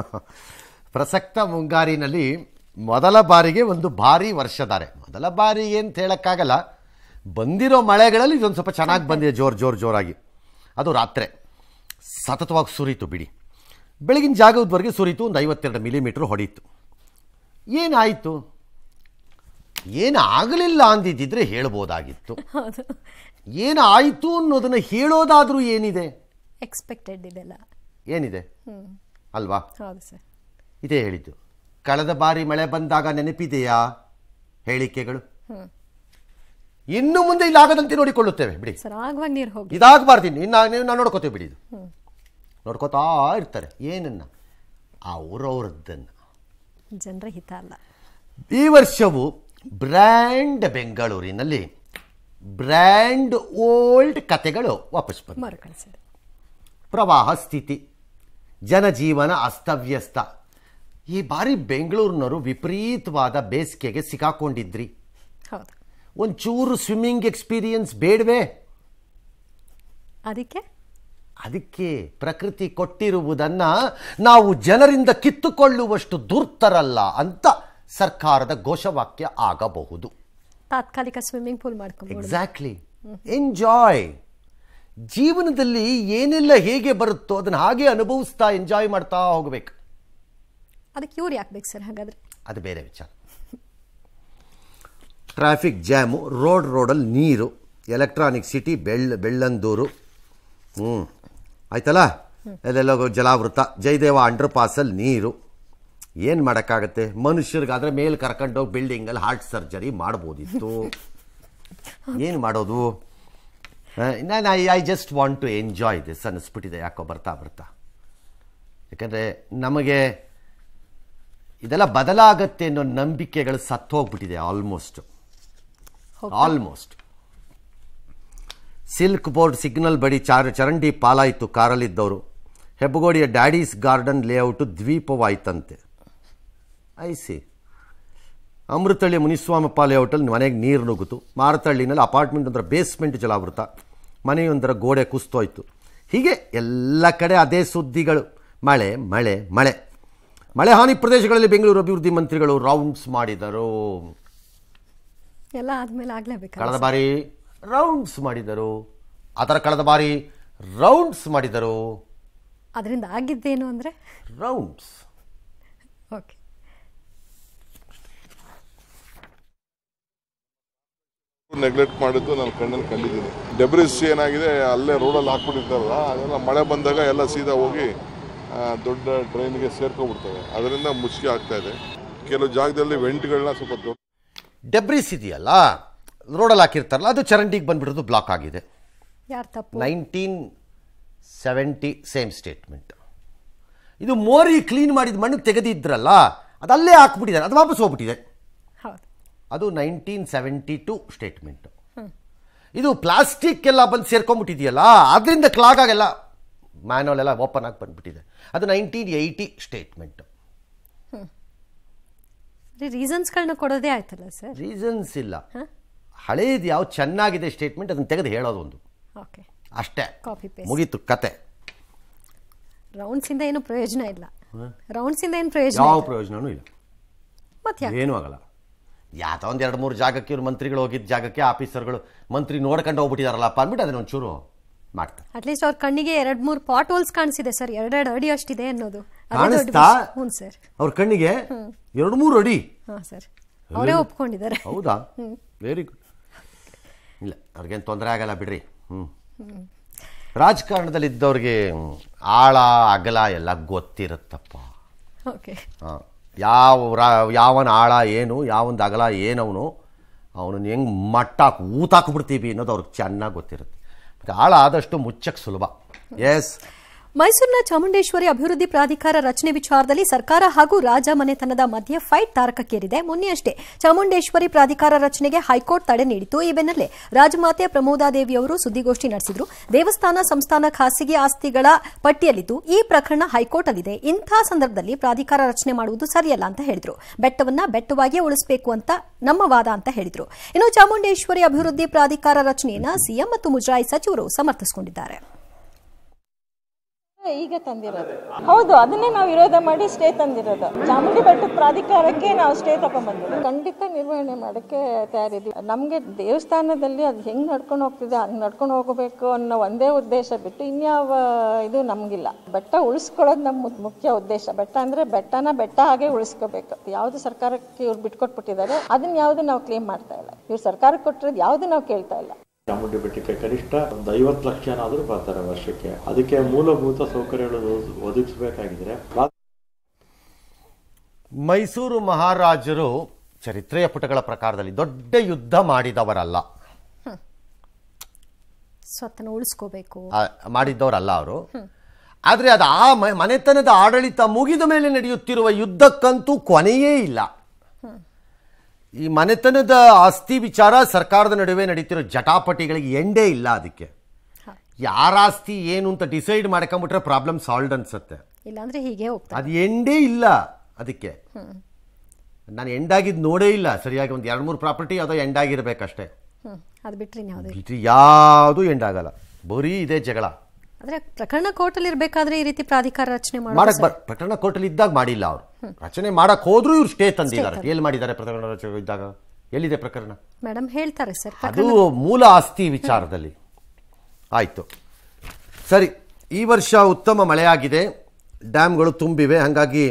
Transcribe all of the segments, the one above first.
ಪ್ರಸಕ್ತ ಮುಂಗಾರಿನಲ್ಲಿ ಮೊದಲ ಬಾರಿಗೆ ಒಂದು ಭಾರಿ ವರ್ಷದಾರೆ ಮೊದಲ ಬಾರಿ ಅಂತ ಹೇಳೋಕ್ಕಾಗಲ್ಲ ಬಂದಿರೋ ಮಳೆಗಳಲ್ಲಿ ಇದೊಂದು ಸ್ವಲ್ಪ ಚೆನ್ನಾಗಿ ಬಂದಿದೆ ಜೋರು ಜೋರು ಜೋರಾಗಿ ಅದು ರಾತ್ರಿ ಸತತವಾಗಿ ಸುರಿತು ಬಿಡಿ ಬೆಳಗಿನ ಜಾಗದವರೆಗೆ ಸುರಿತು ಒಂದು ಐವತ್ತೆರಡು ಮಿಲಿಮೀಟ್ರ್ ಹೊಡೀತು ಏನಾಯಿತು ಆಗಲಿಲ್ಲ ಅಂದಿದ್ದಿದ್ರೆ ಹೇಳ್ಬೋದಾಗಿತ್ತು ಏನಾಯಿತು ಅನ್ನೋದನ್ನು ಹೇಳೋದಾದರೂ ಏನಿದೆ ಎಕ್ಸ್ಪೆಕ್ಟೆಡ್ ಇದೆಲ್ಲ ಏನಿದೆ ಅಲ್ವಾ ಇದೇ ಹೇಳಿದ್ದು ಕಳೆದ ಬಾರಿ ಮಳೆ ಬಂದಾಗ ನೆನಪಿದೆಯಾ ಹೇಳಿಕೆಗಳು ಇನ್ನು ಮುಂದೆ ಆಗದಂತೆ ನೋಡಿಕೊಳ್ಳುತ್ತೇವೆ ಬಿಡಿ ಇದಾಗಬಾರ್ದು ಇನ್ನು ನೋಡ್ಕೋತೇವೆ ಬಿಡಿ ಇದು ನೋಡ್ಕೋತಾ ಇರ್ತಾರೆ ಏನನ್ನ ಅವರವ್ರದ್ದನ್ನು ಜನರ ಹಿತ ಅಲ್ಲ ಈ ವರ್ಷವು ಬ್ರ್ಯಾಂಡ್ ಬೆಂಗಳೂರಿನಲ್ಲಿ ಬ್ರ್ಯಾಂಡ್ ಓಲ್ಡ್ ಕತೆಗಳು ವಾಪಸ್ ಬಂದ ಪ್ರವಾಹ ಸ್ಥಿತಿ ಜನಜೀವನ ಅಸ್ತವ್ಯಸ್ತ ಈ ಬಾರಿ ಬೆಂಗಳೂರಿನವರು ವಿಪರೀತವಾದ ಬೇಸಿಗೆಗೆ ಸಿಕ್ಕಾಕೊಂಡಿದ್ರಿ ಒಂಚೂರು ಸ್ವಿಮ್ಮಿಂಗ್ ಎಕ್ಸ್ಪೀರಿಯನ್ಸ್ ಬೇಡವೇ ಅದಕ್ಕೆ ಅದಕ್ಕೆ ಪ್ರಕೃತಿ ಕೊಟ್ಟಿರುವುದನ್ನು ನಾವು ಜನರಿಂದ ಕಿತ್ತುಕೊಳ್ಳುವಷ್ಟು ದುರ್ತರಲ್ಲ ಅಂತ ಸರ್ಕಾರದ ಘೋಷವಾಕ್ಯ ಆಗಬಹುದು ತಾತ್ಕಾಲಿಕ ಸ್ವಿಮ್ಮಿಂಗ್ ಪೂಲ್ ಮಾಡ್ಕೊಂಡು ಎಕ್ಸಾಕ್ಟ್ಲಿ ಎಂಜಾಯ್ ಜೀವನದಲ್ಲಿ ಏನೆಲ್ಲ ಹೇಗೆ ಬರುತ್ತೋ ಅದನ್ನ ಹಾಗೆ ಅನುಭವಿಸ್ತಾ ಎಂಜಾಯ್ ಮಾಡ್ತಾ ಹೋಗಬೇಕು ಅದಕ್ಕೆ ಇವ್ರು ಯಾಕೆ ಸರ್ ಹಾಗಾದ್ರೆ ಅದು ಬೇರೆ ವಿಚಾರ ಟ್ರಾಫಿಕ್ ಜಾಮು ರೋಡ್ ರೋಡಲ್ಲಿ ನೀರು ಎಲೆಕ್ಟ್ರಾನಿಕ್ ಸಿಟಿ ಬೆಳ್ಳ ಬೆಳ್ಳಂದೂರು ಹ್ಞೂ ಆಯ್ತಲ್ಲ ಅದೆಲ್ಲ ಜಲಾವೃತ ಜಯದೇವ ಅಂಡರ್ ಪಾಸಲ್ಲಿ ನೀರು ಏನು ಮಾಡೋಕ್ಕಾಗತ್ತೆ ಮನುಷ್ಯರಿಗಾದ್ರೆ ಮೇಲೆ ಕರ್ಕೊಂಡೋಗಿ ಬಿಲ್ಡಿಂಗಲ್ಲಿ ಹಾರ್ಟ್ ಸರ್ಜರಿ ಮಾಡ್ಬೋದಿತ್ತು ಏನು ಮಾಡೋದು ನಾನು I I just want to enjoy this ಅನ್ನಿಸ್ಬಿಟ್ಟಿದೆ ಯಾಕೋ ಬರ್ತಾ ಬರ್ತಾ ಯಾಕಂದರೆ ನಮಗೆ ಇದೆಲ್ಲ ಬದಲಾಗತ್ತೆ ಅನ್ನೋ ನಂಬಿಕೆಗಳು ಸತ್ತೋಗ್ಬಿಟ್ಟಿದೆ almost almost Silk Board signal ಬಡಿ ಚಾರ್ ಚರಂಡಿ ಪಾಲಾಯಿತು ಕಾರಲ್ಲಿದ್ದವರು ಹೆಬ್ಬಗೋಡಿಯ ಡ್ಯಾಡೀಸ್ ಗಾರ್ಡನ್ ಲೇಔಟು ದ್ವೀಪವಾಯ್ತಂತೆ ಐ ಸಿ ಅಮೃತಹಳ್ಳಿ ಮುನಿಸ್ವಾಮಪ್ಪ ಲೇಔಟಲ್ಲಿ ಮನೆಗೆ ನೀರು ನುಗ್ಗಿತು ಮಾರತಳ್ಳಿನಲ್ಲಿ ಅಪಾರ್ಟ್ಮೆಂಟ್ ಅಂದ್ರೆ ಬೇಸ್ಮೆಂಟ್ ಜಲಾವೃತ ಮನೆಯೊಂದರ ಗೋಡೆ ಕುಸ್ತೋಯ್ತು ಹೀಗೆ ಎಲ್ಲ ಕಡೆ ಅದೇ ಸುದ್ದಿಗಳು ಮಳೆ ಮಳೆ ಮಳೆ ಮಳೆ ಹಾನಿ ಪ್ರದೇಶಗಳಲ್ಲಿ ಬೆಂಗಳೂರು ಅಭಿವೃದ್ಧಿ ಮಂತ್ರಿಗಳು ರೌಂಡ್ಸ್ ಮಾಡಿದರು ಎಲ್ಲ ಆದಮೇಲೆ ಆಗಲೇಬೇಕು ಕಳೆದ ಬಾರಿ ರೌಂಡ್ಸ್ ಮಾಡಿದರು ಅದರ ಕಳೆದ ಬಾರಿ ರೌಂಡ್ಸ್ ಮಾಡಿದರು ಅದರಿಂದ ಆಗಿದ್ದೇನು ಅಂದರೆ ರೌಂಡ್ಸ್ ಓಕೆ ನೆಗ್ಲೆಕ್ಟ್ ಮಾಡಿದ್ದು ನಾನು ಕಣ್ಣಲ್ಲಿ ಕಂಡಿದ್ದೀನಿ ಡೆಬ್ರಿಸ್ ಏನಾಗಿದೆ ಅಲ್ಲೇ ರೋಡಲ್ಲಿ ಹಾಕ್ಬಿಟ್ಟಿರ್ತಾರಲ್ಲ ಅದೆಲ್ಲ ಮಳೆ ಬಂದಾಗ ಎಲ್ಲ ಸೀದಾ ಹೋಗಿ ದೊಡ್ಡ ಡ್ರೈನ್ಗೆ ಸೇರ್ಕೊಬಿಡ್ತವೆ ಅದರಿಂದ ಮುಚ್ಚಿ ಆಗ್ತಾ ಇದೆ ಕೆಲವು ಜಾಗದಲ್ಲಿ ವೆಂಟ್ಗಳನ್ನ ಸ್ವಲ್ಪ ದೊಡ್ಡ ಡೆಬ್ರಿಸ್ ಇದೆಯಲ್ಲ ರೋಡಲ್ಲಿ ಹಾಕಿರ್ತಾರಲ್ಲ ಅದು ಚರಂಡಿಗೆ ಬಂದ್ಬಿಡೋದು ಬ್ಲಾಕ್ ಆಗಿದೆ ನೈನ್ಟೀನ್ ಸೆವೆಂಟಿ ಸೇಮ್ ಸ್ಟೇಟ್ಮೆಂಟ್ ಇದು ಮೋರಿ ಕ್ಲೀನ್ ಮಾಡಿದ ಮಣ್ಣು ತೆಗೆದಿದ್ರಲ್ಲ ಅದಲ್ಲೇ ಹಾಕ್ಬಿಟ್ಟಿದ್ದಾರೆ ಅದು ವಾಪಸ್ ಹೋಗ್ಬಿಟ್ಟಿದೆ ಅದು ನೈನ್ಟೀನ್ ಸೆವೆಂಟಿ ಟು ಸ್ಟೇಟ್ಮೆಂಟು ಇದು ಪ್ಲಾಸ್ಟಿಕ್ ಎಲ್ಲ ಬಂದು ಸೇರ್ಕೊಂಡ್ಬಿಟ್ಟಿದೆಯಲ್ಲ ಅದರಿಂದ ಕ್ಲಾಗ್ ಆಗೆಲ್ಲ ಮ್ಯಾನ್ಯಲ್ ಎಲ್ಲ ಓಪನ್ ಆಗಿ ಬಂದ್ಬಿಟ್ಟಿದೆ ಅದು ನೈನ್ಟೀನ್ ಏಯ್ಟಿ ಸ್ಟೇಟ್ಮೆಂಟು ರೀಸನ್ಸ್ಗಳನ್ನ ಕೊಡೋದೇ ಆಯ್ತಲ್ಲ ಸರ್ ರೀಸನ್ಸ್ ಇಲ್ಲ ಹಳೇದು ಯಾವ ಚೆನ್ನಾಗಿದೆ ಸ್ಟೇಟ್ಮೆಂಟ್ ಅದನ್ನು ತೆಗೆದು ಹೇಳೋದೊಂದು ಓಕೆ ಅಷ್ಟೇ ಮುಗೀತು ಕತೆ ರೌಂಡ್ಸಿಂದ ಏನು ಪ್ರಯೋಜನ ಇಲ್ಲ ರೌಂಡ್ಸಿಂದ ಏನು ಪ್ರಯೋಜನ ಯಾವ ಪ್ರಯೋಜನವೂ ಇಲ್ಲ ಮತ್ತೆ ಏನೂ ಆಗಲ್ಲ ಯಾವುದೋ ಒಂದು ಎರಡು ಮೂರು ಜಾಗಕ್ಕೆ ಇವ್ರು ಮಂತ್ರಿಗಳು ಹೋಗಿದ್ದ ಜಾಗಕ್ಕೆ ಆಫೀಸರ್ಗಳು ಮಂತ್ರಿ ನೋಡ್ಕೊಂಡು ಹೋಗ್ಬಿಟ್ಟಿದಾರಲ್ಲಪ್ಪ ಅಂದ್ಬಿಟ್ಟು ಅದನ್ನ ಒಂಚೂರು ಮಾಡ್ತಾರೆ ಅಟ್ಲೀಸ್ಟ್ ಅವ್ರ ಕಣ್ಣಿಗೆ ಎರಡು ಮೂರು ಪಾಟ್ ಹೋಲ್ಸ್ ಕಾಣಿಸಿದೆ ಸರ್ ಎರಡೆರಡು ಅಡಿ ಅಷ್ಟಿದೆ ಅನ್ನೋದು ಕಾಣಿಸ್ತಾ ಹ್ಞೂ ಸರ್ ಅವ್ರ ಕಣ್ಣಿಗೆ ಎರಡು ಮೂರು ಅಡಿ ಹಾಂ ಸರ್ ಅವರೇ ಒಪ್ಕೊಂಡಿದ್ದಾರೆ ಹೌದಾ ವೆರಿ ಗುಡ್ ಇಲ್ಲ ಅವ್ರಿಗೇನು ತೊಂದರೆ ಆಗಲ್ಲ ಬಿಡ್ರಿ ಹ್ಞೂ ರಾಜಕಾರಣದಲ್ಲಿ ಇದ್ದವ್ರಿಗೆ ಆಳ ಅಗಲ ಎಲ್ಲ ಗೊತ್ತಿರುತ್ತಪ್ಪ ಓಕೆ ಹಾಂ ಯಾವ ರಾ ಯಾವನ ಆಳ ಏನು ಯಾವನ ಅಗಲ ಏನವನು ಅವನನ್ನು ಹೆಂಗೆ ಮಟ್ಟಾಕಿ ಊತಾಕ್ಬಿಡ್ತೀವಿ ಅನ್ನೋದು ಅವ್ರಿಗೆ ಚೆನ್ನಾಗಿ ಗೊತ್ತಿರುತ್ತೆ ಆಳ ಆದಷ್ಟು ಮುಚ್ಚಕ್ಕೆ ಸುಲಭ ಎಸ್ ಮೈಸೂರಿನ ಚಾಮುಂಡೇಶ್ವರಿ ಅಭಿವೃದ್ಧಿ ಪ್ರಾಧಿಕಾರ ರಚನೆ ವಿಚಾರದಲ್ಲಿ ಸರ್ಕಾರ ಹಾಗೂ ರಾಜ ಮನೆತನದ ಮಧ್ಯೆ ಫೈಟ್ ತಾರಕಕ್ಕೇರಿದೆ ಮೊನ್ನೆಯಷ್ಟೇ ಚಾಮುಂಡೇಶ್ವರಿ ಪ್ರಾಧಿಕಾರ ರಚನೆಗೆ ಹೈಕೋರ್ಟ್ ತಡೆ ನೀಡಿತು ಈ ಬೆನ್ನಲ್ಲೇ ರಾಜಮಾತೆ ಪ್ರಮೋದಾದೇವಿ ಅವರು ಸುದ್ದಿಗೋಷ್ಠಿ ನಡೆಸಿದರು ದೇವಸ್ಥಾನ ಸಂಸ್ಥಾನ ಖಾಸಗಿ ಆಸ್ತಿಗಳ ಪಟ್ಟಿಯಲ್ಲಿದ್ದು ಈ ಪ್ರಕರಣ ಹೈಕೋರ್ಟ್ ಅಲ್ಲಿದೆ ಇಂಥ ಸಂದರ್ಭದಲ್ಲಿ ಪ್ರಾಧಿಕಾರ ರಚನೆ ಮಾಡುವುದು ಸರಿಯಲ್ಲ ಅಂತ ಹೇಳಿದರು ಬೆಟ್ಟವನ್ನ ಬೆಟ್ಟವಾಗಿಯೇ ಉಳಿಸಬೇಕು ಅಂತ ನಮ್ಮ ವಾದ ಅಂತ ಹೇಳಿದರು ಇನ್ನು ಚಾಮುಂಡೇಶ್ವರಿ ಅಭಿವೃದ್ಧಿ ಪ್ರಾಧಿಕಾರ ರಚನೆಯನ್ನು ಸಿಎಂ ಮತ್ತು ಮುಜರಾಯಿ ಸಚಿವರು ಸಮರ್ಥಿಸಿಕೊಂಡಿದ್ದಾರೆ ಈಗ ತಂದಿರೋದು ಹೌದು ಅದನ್ನೇ ನಾವು ವಿರೋಧ ಮಾಡಿ ಸ್ಟೇ ತಂದಿರೋದು ಚಾಮುಂಡಿ ಬೆಟ್ಟದ ಪ್ರಾಧಿಕಾರಕ್ಕೆ ನಾವು ಸ್ಟೇ ತಗೊಂಡ್ಬಂದಿರೋದು ಖಂಡಿತ ನಿರ್ವಹಣೆ ಮಾಡಕ್ಕೆ ತಯಾರಿದ್ವಿ ನಮಗೆ ದೇವಸ್ಥಾನದಲ್ಲಿ ಅದು ಹೆಂಗ್ ನಡ್ಕೊಂಡು ಹೋಗ್ತಿದೆ ಹಂಗ್ ನಡ್ಕೊಂಡು ಹೋಗಬೇಕು ಅನ್ನೋ ಒಂದೇ ಉದ್ದೇಶ ಬಿಟ್ಟು ಇನ್ಯಾವ ಇದು ನಮ್ಗಿಲ್ಲ ಬೆಟ್ಟ ಉಳಿಸ್ಕೊಳ್ಳೋದು ನಮ್ಮ ಮುಖ್ಯ ಉದ್ದೇಶ ಬೆಟ್ಟ ಅಂದ್ರೆ ಬೆಟ್ಟನ ಬೆಟ್ಟ ಹಾಗೆ ಉಳಿಸ್ಕೋಬೇಕು ಯಾವ್ದು ಸರ್ಕಾರಕ್ಕೆ ಇವ್ರು ಬಿಟ್ಕೊಟ್ಬಿಟ್ಟಿದ್ದಾರೆ ಅದನ್ನ ಯಾವ್ದು ನಾವು ಕ್ಲೇಮ್ ಮಾಡ್ತಾ ಇಲ್ಲ ಇವ್ರು ಸರ್ಕಾರಕ್ಕೆ ಕೊಟ್ಟಿರೋದು ಯಾವ್ದು ನಾವು ಕೇಳ್ತಾ ಇಲ್ಲ ಚಾಮುಂಡಿ ಬೆಟ್ಟಕ್ಕೆ ಕನಿಷ್ಠ ಒಂದು ಐವತ್ತು ಲಕ್ಷ ಏನಾದರೂ ಬರ್ತಾರೆ ವರ್ಷಕ್ಕೆ ಅದಕ್ಕೆ ಮೂಲಭೂತ ಸೌಕರ್ಯಗಳು ಒದಗಿಸಬೇಕಾಗಿದ್ರೆ ಮೈಸೂರು ಮಹಾರಾಜರು ಚರಿತ್ರೆಯ ಪುಟಗಳ ಪ್ರಕಾರದಲ್ಲಿ ದೊಡ್ಡ ಯುದ್ಧ ಮಾಡಿದವರಲ್ಲ ಸ್ವತ್ತನ್ನು ಉಳಿಸ್ಕೋಬೇಕು ಮಾಡಿದ್ದವರಲ್ಲ ಅವರು ಆದರೆ ಅದು ಆ ಮನೆತನದ ಆಡಳಿತ ಮುಗಿದ ಮೇಲೆ ನಡೆಯುತ್ತಿರುವ ಯುದ್ಧಕ್ಕಂತೂ ಕೊನೆಯೇ ಇಲ್ಲ ಈ ಮನೆತನದ ಆಸ್ತಿ ವಿಚಾರ ಸರ್ಕಾರದ ನಡುವೆ ನಡೀತಿರೋ ಜಟಾಪಟಿಗಳಿಗೆ ಎಂಡೇ ಇಲ್ಲ ಅದಕ್ಕೆ ಯಾರ ಆಸ್ತಿ ಏನು ಅಂತ ಡಿಸೈಡ್ ಮಾಡ್ಕೊಂಡ್ಬಿಟ್ರೆ ಪ್ರಾಬ್ಲಮ್ ಸಾಲ್ವ್ ಅನ್ಸುತ್ತೆ ಇಲ್ಲಾಂದ್ರೆ ಹೀಗೆ ಅದು ಎಂಡೇ ಇಲ್ಲ ಅದಕ್ಕೆ ನಾನು ಎಂಡಾಗಿದ್ದು ನೋಡೇ ಇಲ್ಲ ಸರಿಯಾಗಿ ಒಂದು ಎರಡು ಮೂರು ಪ್ರಾಪರ್ಟಿ ಯಾವುದೋ ಎಂಡಾಗಿರ್ಬೇಕಷ್ಟೇ ಅದು ಬಿಟ್ಟರೆ ಯಾವುದು ಎಂಡಾಗಲ್ಲ ಬರೀ ಇದೇ ಜಗಳ ಆದರೆ ಪ್ರಕರಣ ಕೋರ್ಟಲ್ಲಿ ಇರಬೇಕಾದ್ರೆ ಈ ರೀತಿ ಪ್ರಾಧಿಕಾರ ರಚನೆ ಮಾಡಕ್ ಪ್ರಕರಣ ಕೋರ್ಟಲ್ಲಿ ಇದ್ದಾಗ ಮಾಡಿಲ್ಲ ಅವರು ರಚನೆ ಮಾಡಕ್ ಹೋದ್ರು ಇವ್ರು ಸ್ಟೇ ತಂದಿದ್ದಾರೆ ಎಲ್ಲಿ ಮಾಡಿದ್ದಾರೆ ಪ್ರಕರಣ ರಚನೆ ಇದ್ದಾಗ ಎಲ್ಲಿದೆ ಪ್ರಕರಣ ಮೇಡಮ್ ಹೇಳ್ತಾರೆ ಸರ್ ಅದು ಮೂಲ ಆಸ್ತಿ ವಿಚಾರದಲ್ಲಿ ಆಯ್ತು ಸರಿ ಈ ವರ್ಷ ಉತ್ತಮ ಮಳೆಯಾಗಿದೆ ಡ್ಯಾಮ್ಗಳು ತುಂಬಿವೆ ಹಾಗಾಗಿ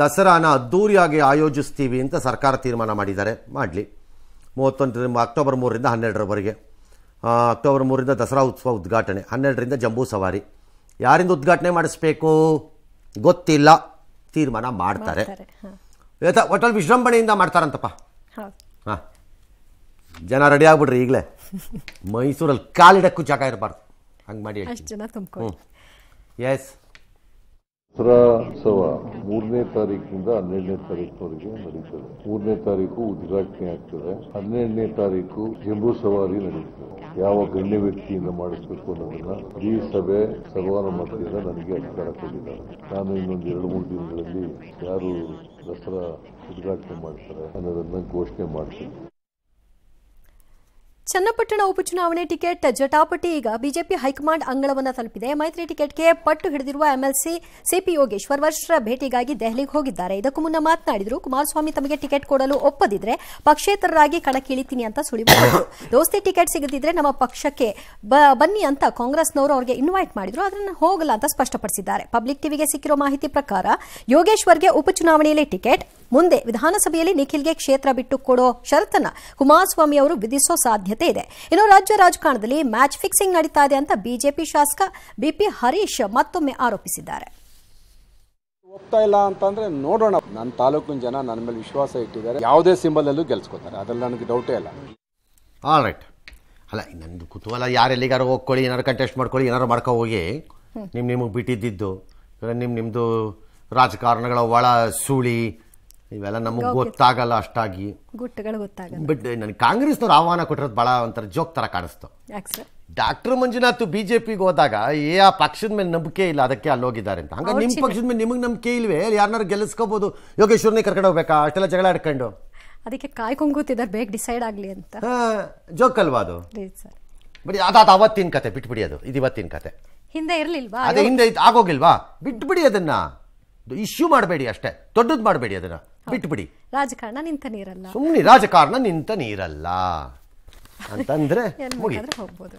ದಸರಾನ ಅದ್ದೂರಿಯಾಗಿ ಆಯೋಜಿಸ್ತೀವಿ ಅಂತ ಸರ್ಕಾರ ತೀರ್ಮಾನ ಮಾಡಿದ್ದಾರೆ ಮಾಡಲಿ ಮೂವತ್ತೊಂದರಿಂದ ಅಕ್ಟೋಬರ್ ಮೂರರಿಂದ ಹನ್ನೆರಡರವರೆಗೆ ಅಕ್ಟೋಬರ್ ಮೂರಿಂದ ದಸರಾ ಉತ್ಸವ ಉದ್ಘಾಟನೆ ಹನ್ನೆರಡರಿಂದ ಜಂಬೂ ಸವಾರಿ ಯಾರಿಂದ ಉದ್ಘಾಟನೆ ಮಾಡಿಸ್ಬೇಕು ಗೊತ್ತಿಲ್ಲ ತೀರ್ಮಾನ ಮಾಡ್ತಾರೆ ಒಟ್ಟಲ್ಲಿ ವಿಜೃಂಭಣೆಯಿಂದ ಮಾಡ್ತಾರಂತಪ್ಪ ಹಾಂ ಜನ ರೆಡಿ ಆಗ್ಬಿಡ್ರಿ ಈಗಲೇ ಮೈಸೂರಲ್ಲಿ ಕಾಲಿಡಕ್ಕೂ ಜಾಗ ಇರಬಾರ್ದು ಹಂಗೆ ಮಾಡಿ ಎಸ್ ದಸರಾ ಉತ್ಸವ ಮೂರನೇ ತಾರೀಕಿನಿಂದ ಹನ್ನೆರಡನೇ ತಾರೀಕಿನವರೆಗೆ ನಡೀತದೆ ಮೂರನೇ ತಾರೀಕು ಉದ್ಘಾಟನೆ ಆಗ್ತದೆ ಹನ್ನೆರಡನೇ ತಾರೀಕು ಜಂಬೂ ಸವಾರಿ ನಡೀತದೆ ಯಾವ ಗಣ್ಯ ವ್ಯಕ್ತಿಯಿಂದ ಮಾಡಿಸಬೇಕು ಅನ್ನೋದನ್ನ ಈ ಸಭೆ ಸರ್ವಾನುಮತಿಯಿಂದ ನನಗೆ ಅಧಿಕಾರ ಕೊಟ್ಟಿದ್ದಾರೆ ನಾನು ಇನ್ನೊಂದು ಎರಡು ಮೂರು ದಿನಗಳಲ್ಲಿ ಯಾರು ದಸರಾ ಉದ್ಘಾಟನೆ ಮಾಡ್ತಾರೆ ಅನ್ನೋದನ್ನ ಘೋಷಣೆ ಮಾಡ್ತೀನಿ ಚನ್ನಪಟ್ಟಣ ಉಪಚುನಾವಣೆ ಟಿಕೆಟ್ ಜಟಾಪಟಿ ಈಗ ಬಿಜೆಪಿ ಹೈಕಮಾಂಡ್ ಅಂಗಳವನ್ನು ತಲುಪಿದೆ ಮೈತ್ರಿ ಟಿಕೆಟ್ಗೆ ಪಟ್ಟು ಹಿಡಿದಿರುವ ಎಂಎಲ್ಸಿ ಸಿಪಿ ಯೋಗೇಶ್ವರ್ ವರ್ಷ ಭೇಟಿಗಾಗಿ ದೆಹಲಿಗೆ ಹೋಗಿದ್ದಾರೆ ಇದಕ್ಕೂ ಮುನ್ನ ಮಾತನಾಡಿದರು ಕುಮಾರಸ್ವಾಮಿ ತಮಗೆ ಟಿಕೆಟ್ ಕೊಡಲು ಒಪ್ಪದಿದ್ರೆ ಪಕ್ಷೇತರರಾಗಿ ಕಣಕ್ಕಿಳಿತೀನಿ ಅಂತ ಸುಳಿವು ದೋಸ್ತಿ ಟಿಕೆಟ್ ಸಿಗದಿದ್ರೆ ನಮ್ಮ ಪಕ್ಷಕ್ಕೆ ಬನ್ನಿ ಅಂತ ಕಾಂಗ್ರೆಸ್ನವರು ಅವರಿಗೆ ಇನ್ವೈಟ್ ಮಾಡಿದ್ರು ಅದನ್ನು ಹೋಗಲ್ಲ ಅಂತ ಸ್ಪಷ್ಟಪಡಿಸಿದ್ದಾರೆ ಪಬ್ಲಿಕ್ ಟಿವಿಗೆ ಸಿಕ್ಕಿರೋ ಮಾಹಿತಿ ಪ್ರಕಾರ ಯೋಗೇಶ್ವರ್ಗೆ ಉಪಚುನಾವಣೆಯಲ್ಲಿ ಟಿಕೆಟ್ ಮುಂದೆ ವಿಧಾನಸಭೆಯಲ್ಲಿ ನಿಖಿಲ್ಗೆ ಕ್ಷೇತ್ರ ಬಿಟ್ಟು ಕೊಡೋ ಷರತ್ತನ್ನು ಕುಮಾರಸ್ವಾಮಿ ಅವರು ವಿಧಿಸೋ ಸಾಧ್ಯತೆ ಸಾಧ್ಯತೆ ಇದೆ ಇನ್ನು ರಾಜ್ಯ ರಾಜಕಾರಣದಲ್ಲಿ ಮ್ಯಾಚ್ ಫಿಕ್ಸಿಂಗ್ ನಡೀತಾ ಇದೆ ಅಂತ ಬಿಜೆಪಿ ಶಾಸಕ ಬಿಪಿ ಹರೀಶ್ ಮತ್ತೊಮ್ಮೆ ಆರೋಪಿಸಿದ್ದಾರೆ ಹೋಗ್ತಾ ಇಲ್ಲ ಅಂತಂದ್ರೆ ನೋಡೋಣ ನನ್ನ ತಾಲೂಕಿನ ಜನ ನನ್ನ ಮೇಲೆ ವಿಶ್ವಾಸ ಇಟ್ಟಿದ್ದಾರೆ ಯಾವುದೇ ಸಿಂಬಲ್ ಅಲ್ಲೂ ಗೆಲ್ಸ್ಕೊತಾರೆ ಅದ್ರಲ್ಲಿ ನನಗೆ ಡೌಟೇ ಇಲ್ಲ ಆಲ್ ರೈಟ್ ಅಲ್ಲ ನಂದು ಕುತೂಹಲ ಯಾರೆಲ್ಲಿಗಾರು ಹೋಗ್ಕೊಳ್ಳಿ ಏನಾರು ಕಂಟೆಸ್ಟ್ ಮಾಡ್ಕೊಳ್ಳಿ ಏನಾರು ಮಾಡ್ಕೊ ಹೋಗಿ ನಿಮ್ಮ ನಿಮಗೆ ಬಿಟ್ಟಿದ್ದು ನಿಮ್ಮ ನಿಮ್ಮದು ರಾಜಕಾರಣಗಳ ಒಳ ಸೂಳಿ ಇವೆಲ್ಲ ನಮಗೆ ಗೊತ್ತಾಗಲ್ಲ ಅಷ್ಟಾಗಿ ಗುಟ್ಟುಗಳು ಗೊತ್ತಾಗಲ್ಲ ಬಟ್ ಕಾಂಗ್ರೆಸ್ನವ್ರು ಆಹ್ವಾನ ಕೊಟ್ಟಿರೋದು ಭಾಳ ಒಂಥರ ಜೋಕ್ ತರ ಕಾಣಿಸ್ತು ಡಾಕ್ಟರ್ ಮಂಜುನಾಥ್ ಬಿ ಜೆ ಪಿಗೆ ಹೋದಾಗ ಏ ಆ ಪಕ್ಷದ ಮೇಲೆ ನಂಬಿಕೆ ಇಲ್ಲ ಅದಕ್ಕೆ ಅಲ್ಲಿ ಹೋಗಿದ್ದಾರೆ ಅಂತ ಹಂಗ ನಿಮ್ಮ ಪಕ್ಷದ ಮೇಲೆ ನಿಮಗೆ ನಂಬಿಕೆ ಇಲ್ವೇ ಯಾರನ್ನಾರು ಗೆಲ್ಲಿಸ್ಕೋಬಹುದು ಯೋಗೇಶ್ವರನೇ ಕರ್ಕೊಂಡು ಹೋಗ್ಬೇಕಾ ಅಷ್ಟೆಲ್ಲ ಜಗಳ ಆಡ್ಕೊಂಡು ಅದಕ್ಕೆ ಕಾಯ್ಕೊಂಡು ಬೇಗ ಡಿಸೈಡ್ ಆಗಲಿ ಅಂತ ಜೋಕ್ ಅಲ್ವಾ ಅದು ಬಟ್ ಅದಾದ ಅವತ್ತಿನ ಕತೆ ಬಿಟ್ಬಿಡಿ ಅದು ಇದು ಇವತ್ತಿನ ಕತೆ ಹಿಂದೆ ಇರಲಿಲ್ವಾ ಅದೇ ಹಿಂದೆ ಆಗೋಗಿಲ್ವಾ ಬಿಟ್ಬಿಡಿ ಅದನ್ನ ಇಶ್ಯೂ ಮಾಡಬೇಡಿ ಅಷ್ಟೇ ದೊಡ್ಡದು ಮಾಡಬೇಡಿ ಅದನ್ನ ಬಿಟ್ಬಿಡಿ ರಾಜಕಾರಣ ನಿಂತ ನೀರಲ್ಲ ಸುಮ್ಮನೆ ರಾಜಕಾರಣ ನಿಂತ ನೀರಲ್ಲ ಅಂತಂದ್ರೆ ಹೋಗ್ಬೋದು